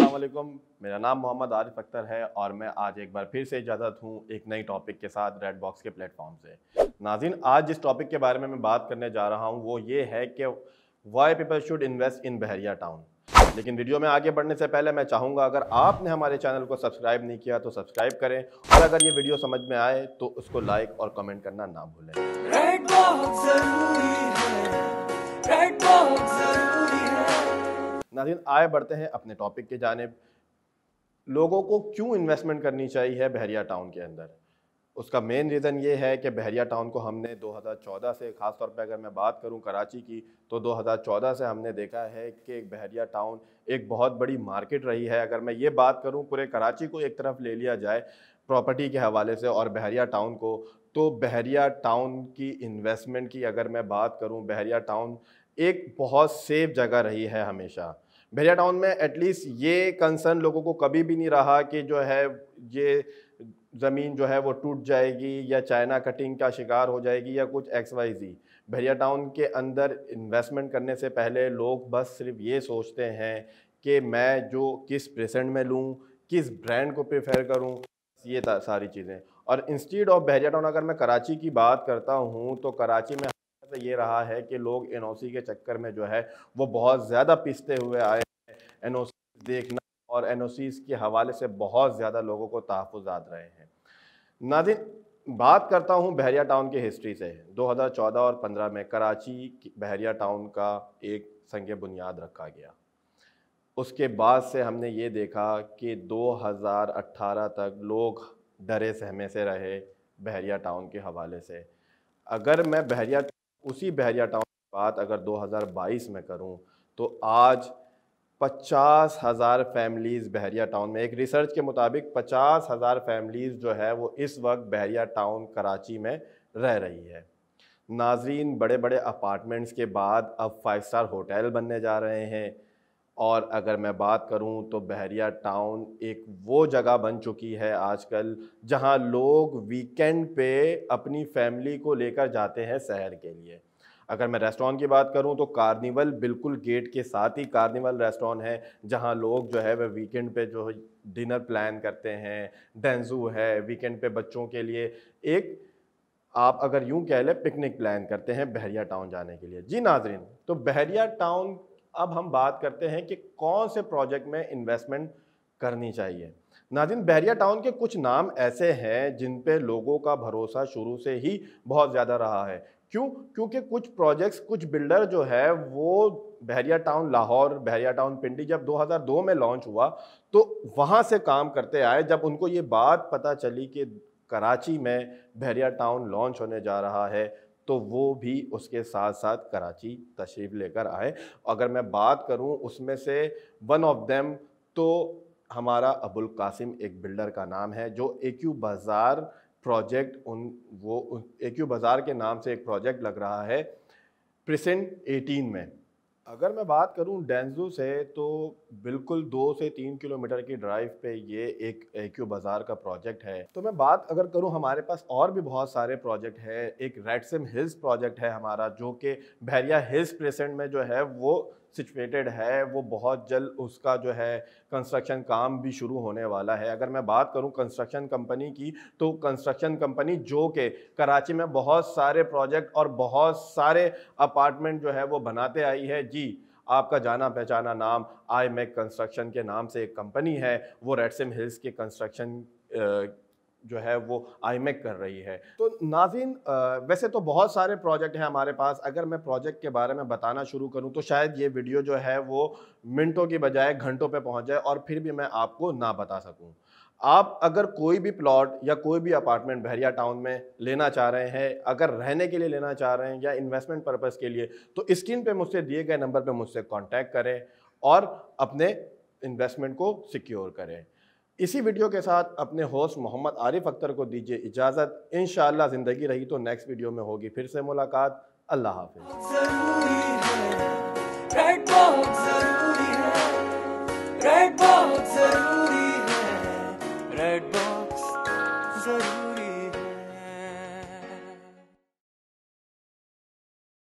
असलम मेरा नाम मोहम्मद आरिफ अख्तर है और मैं आज एक बार फिर से इजाज़त हूँ एक नई टॉपिक के साथ रेड बॉक्स के प्लेटफॉर्म से नाजिन आज जिस टॉपिक के बारे में मैं बात करने जा रहा हूँ वो ये है कि why people should invest in Bahria town लेकिन वीडियो में आगे बढ़ने से पहले मैं चाहूँगा अगर आपने हमारे चैनल को सब्सक्राइब नहीं किया तो सब्सक्राइब करें और अगर ये वीडियो समझ में आए तो उसको लाइक और कमेंट करना ना भूलें नाजिन आए बढ़ते हैं अपने टॉपिक के जानब लोगों को क्यों इन्वेस्टमेंट करनी चाहिए बहरिया टाउन के अंदर उसका मेन रीज़न ये है कि बहरिया टाउन को हमने 2014 से ख़ास तौर पे अगर मैं बात करूं कराची की तो 2014 से हमने देखा है कि बहरिया टाउन एक बहुत बड़ी मार्केट रही है अगर मैं ये बात करूं पूरे कराची को एक तरफ ले लिया जाए प्रॉपर्टी के हवाले से और बहरिया टाउन को तो बहरिया टाउन की इन्वेस्टमेंट की अगर मैं बात करूँ बहरिया टाउन एक बहुत सेफ जगह रही है हमेशा भेड़िया टाउन में एटलीस्ट ये कंसर्न लोगों को कभी भी नहीं रहा कि जो है ये ज़मीन जो है वो टूट जाएगी या चाइना कटिंग का शिकार हो जाएगी या कुछ एक्स वाई जी भेड़िया टाउन के अंदर इन्वेस्टमेंट करने से पहले लोग बस सिर्फ ये सोचते हैं कि मैं जो किस प्रेसेंट में लूँ किस ब्रांड को प्रेफर करूँ ये सारी चीज़ें और इंस्टीट्यूट ऑफ भेड़िया टाउन अगर मैं कराची की बात करता हूँ तो कराची में से ये रहा है कि लोग एन के चक्कर में जो है वो बहुत ज़्यादा पिसते हुए आए हैं एन देखना और एन के हवाले से बहुत ज़्यादा लोगों को तहफ़ात रहे हैं नादिन बात करता हूँ बहरिया टाउन की हिस्ट्री से 2014 और 15 में कराची बहरिया टाउन का एक संग बुनियाद रखा गया उसके बाद से हमने ये देखा कि 2018 तक लोग डरे सहमे से रहे बहरिया टाउन के हवाले से अगर मैं बहरिया उसी बहरिया टाउन की बात अगर 2022 में करूं तो आज पचास हज़ार फैमिलीज़ बहरिया टाउन में एक रिसर्च के मुताबिक पचास हज़ार फैमिलीज़ जो है वो इस वक्त बहरिया टाउन कराची में रह रही है नाजरीन बड़े बड़े अपार्टमेंट्स के बाद अब फाइव स्टार होटल बनने जा रहे हैं और अगर मैं बात करूं तो बहरिया टाउन एक वो जगह बन चुकी है आजकल जहां लोग वीकेंड पे अपनी फैमिली को लेकर जाते हैं शहर के लिए अगर मैं रेस्टोरेंट की बात करूं तो कार्निवल बिल्कुल गेट के साथ ही कार्निवल रेस्टोरेंट है जहां लोग जो है वह वीकेंड पे जो डिनर प्लान करते हैं डेंजू है वीकेंड पे बच्चों के लिए एक आप अगर यूं कह लें पिकनिक प्लान करते हैं बहरिया टाउन जाने के लिए जी नाजरीन तो बहरिया टाउन अब हम बात करते हैं कि कौन से प्रोजेक्ट में इन्वेस्टमेंट करनी चाहिए नाजिन बहरिया टाउन के कुछ नाम ऐसे हैं जिन पे लोगों का भरोसा शुरू से ही बहुत ज़्यादा रहा है क्यों क्योंकि कुछ प्रोजेक्ट्स कुछ बिल्डर जो है वो बहरिया टाउन लाहौर बहरिया टाउन पिंडी जब 2002 में लॉन्च हुआ तो वहाँ से काम करते आए जब उनको ये बात पता चली कि कराची में बहरिया टाउन लॉन्च होने जा रहा है तो वो भी उसके साथ साथ कराची तशरीफ़ लेकर आए अगर मैं बात करूं उसमें से वन ऑफ देम तो हमारा अबुल कासिम एक बिल्डर का नाम है जो एक यू बाज़ार प्रोजेक्ट उन वो एक क्यू बाज़ार के नाम से एक प्रोजेक्ट लग रहा है प्रसेंट एटीन में अगर मैं बात करूं डेंजू से तो बिल्कुल दो से तीन किलोमीटर की ड्राइव पे ये एक एक्यू बाज़ार का प्रोजेक्ट है तो मैं बात अगर करूं हमारे पास और भी बहुत सारे प्रोजेक्ट है एक रेडसिम हिल्स प्रोजेक्ट है हमारा जो कि बहरिया हिल्स प्रेसेंट में जो है वो सिचुएटेड है वो बहुत जल्द उसका जो है कंस्ट्रक्शन काम भी शुरू होने वाला है अगर मैं बात करूं कंस्ट्रक्शन कंपनी की तो कंस्ट्रक्शन कंपनी जो के कराची में बहुत सारे प्रोजेक्ट और बहुत सारे अपार्टमेंट जो है वो बनाते आई है जी आपका जाना पहचाना नाम आई मैक कंस्ट्रक्शन के नाम से एक कंपनी है वो रेडसिम हिल्स के कंस्ट्रक्शन जो है वो आई मैक कर रही है तो नाजिन वैसे तो बहुत सारे प्रोजेक्ट हैं हमारे पास अगर मैं प्रोजेक्ट के बारे में बताना शुरू करूं तो शायद ये वीडियो जो है वो मिनटों की बजाय घंटों पे पहुंच जाए और फिर भी मैं आपको ना बता सकूं आप अगर कोई भी प्लॉट या कोई भी अपार्टमेंट बहरिया टाउन में लेना चाह रहे हैं अगर रहने के लिए लेना चाह रहे हैं या इन्वेस्टमेंट पर्पज़ के लिए तो स्क्रीन पे मुझसे दिए गए नंबर पे मुझसे कांटेक्ट करें और अपने इन्वेस्टमेंट को सिक्योर करें इसी वीडियो के साथ अपने होस्ट मोहम्मद आरिफ अख्तर को दीजिए इजाज़त इन ज़िंदगी रही तो नेक्स्ट वीडियो में होगी फिर से मुलाकात अल्लाह हाफि